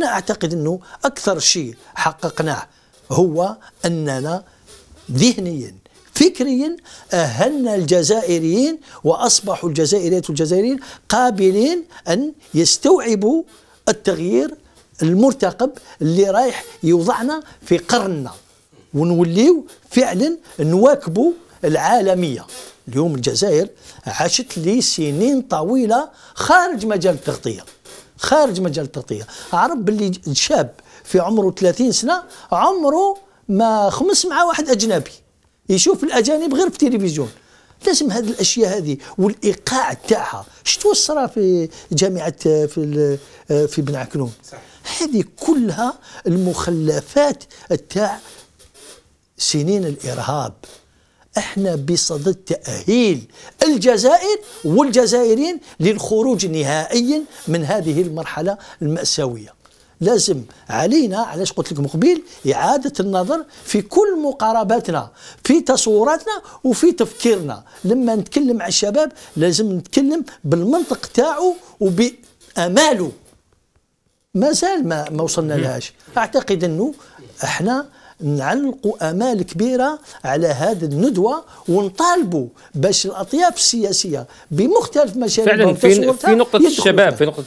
أنا أعتقد أنه أكثر شيء حققناه هو أننا ذهنيا فكريا أهلنا الجزائريين وأصبحوا الجزائريات والجزائريين قابلين أن يستوعبوا التغيير المرتقب اللي رايح يوضعنا في قرننا ونوليو فعلا نواكبوا العالمية اليوم الجزائر عاشت لسنين طويلة خارج مجال التغطية خارج مجال التغطيه اعرف باللي شاب في عمره 30 سنه عمره ما خمس مع واحد اجنبي يشوف الاجانب غير في التلفزيون لازم هذه الاشياء هذه والايقاع تاعها شتو صرا في جامعه في في بن عكنون هذه كلها المخلفات تاع سنين الارهاب احنا بصدد تأهيل الجزائر والجزائريين للخروج نهائيا من هذه المرحلة المأساوية لازم علينا علاش قلت لكم قبيل إعادة النظر في كل مقارباتنا في تصوراتنا وفي تفكيرنا لما نتكلم على الشباب لازم نتكلم بالمنطق تاعو وبأماله مازال ما ما وصلنا لهاش اعتقد انه احنا نعلقوا امال كبيره على هذه الندوه ونطالبوا باش الاطياف السياسيه بمختلف مشاريعهم فعلا في, في نقطه الشباب في نقطه